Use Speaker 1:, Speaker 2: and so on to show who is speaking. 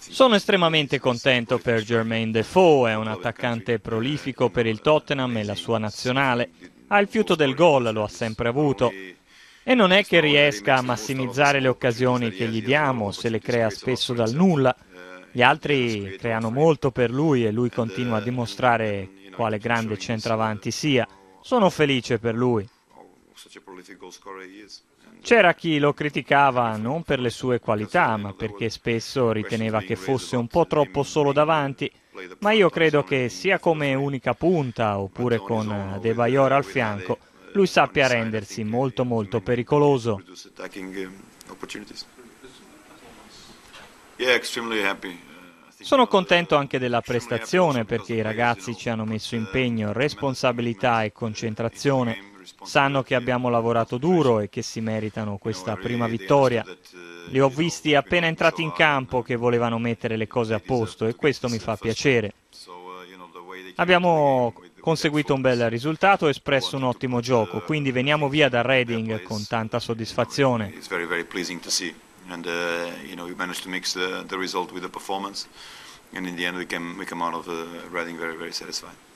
Speaker 1: Sono estremamente contento per Germain Defoe, è un attaccante prolifico per il Tottenham e la sua nazionale. Ha il fiuto del gol, lo ha sempre avuto. E non è che riesca a massimizzare le occasioni che gli diamo, se le crea spesso dal nulla. Uh, gli altri creano molto per lui e lui continua a uh, dimostrare quale grande centravanti uh, sia. Sono felice per lui. C'era chi lo criticava non per le sue qualità, ma perché spesso riteneva che fosse un po' troppo solo davanti. Ma io credo che sia come unica punta oppure con eh, De Bayor al fianco, uh, lui sappia rendersi molto molto pericoloso. Uh, uh, Sono contento anche della prestazione perché i ragazzi ci hanno messo impegno, responsabilità e concentrazione sanno che abbiamo lavorato duro e che si meritano questa prima vittoria. Uh, Li ho visti appena entrati in campo uh, che volevano mettere le cose a posto e questo mi fa piacere. Uh, abbiamo conseguito un bel risultato e espresso un ottimo gioco, quindi veniamo via da Reading con tanta soddisfazione. And uh, you know we managed to mix the, the result with the performance, and in the end we came we came out of uh, Reading very very satisfied.